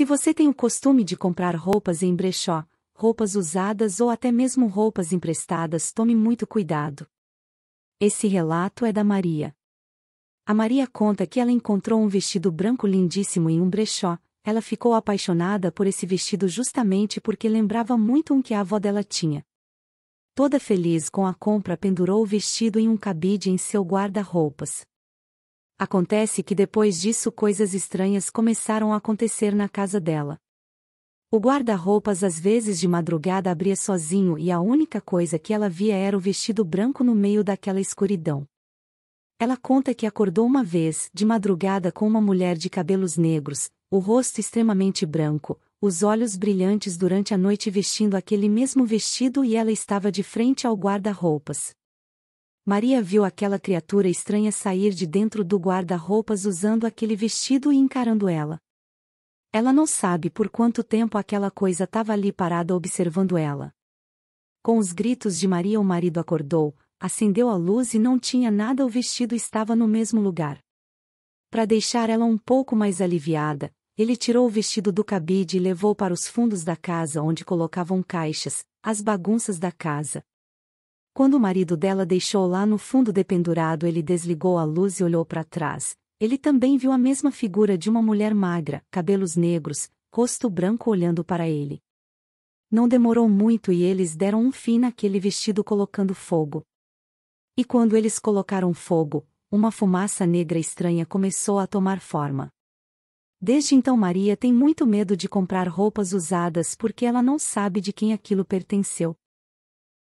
Se você tem o costume de comprar roupas em brechó, roupas usadas ou até mesmo roupas emprestadas, tome muito cuidado. Esse relato é da Maria. A Maria conta que ela encontrou um vestido branco lindíssimo em um brechó. Ela ficou apaixonada por esse vestido justamente porque lembrava muito um que a avó dela tinha. Toda feliz com a compra, pendurou o vestido em um cabide em seu guarda-roupas. Acontece que depois disso coisas estranhas começaram a acontecer na casa dela. O guarda-roupas às vezes de madrugada abria sozinho e a única coisa que ela via era o vestido branco no meio daquela escuridão. Ela conta que acordou uma vez, de madrugada, com uma mulher de cabelos negros, o rosto extremamente branco, os olhos brilhantes durante a noite vestindo aquele mesmo vestido e ela estava de frente ao guarda-roupas. Maria viu aquela criatura estranha sair de dentro do guarda-roupas usando aquele vestido e encarando ela. Ela não sabe por quanto tempo aquela coisa estava ali parada observando ela. Com os gritos de Maria, o marido acordou, acendeu a luz e não tinha nada, o vestido estava no mesmo lugar. Para deixar ela um pouco mais aliviada, ele tirou o vestido do cabide e levou para os fundos da casa onde colocavam caixas, as bagunças da casa, quando o marido dela deixou lá no fundo dependurado, ele desligou a luz e olhou para trás. Ele também viu a mesma figura de uma mulher magra, cabelos negros, rosto branco olhando para ele. Não demorou muito e eles deram um fim naquele vestido colocando fogo. E quando eles colocaram fogo, uma fumaça negra estranha começou a tomar forma. Desde então Maria tem muito medo de comprar roupas usadas porque ela não sabe de quem aquilo pertenceu.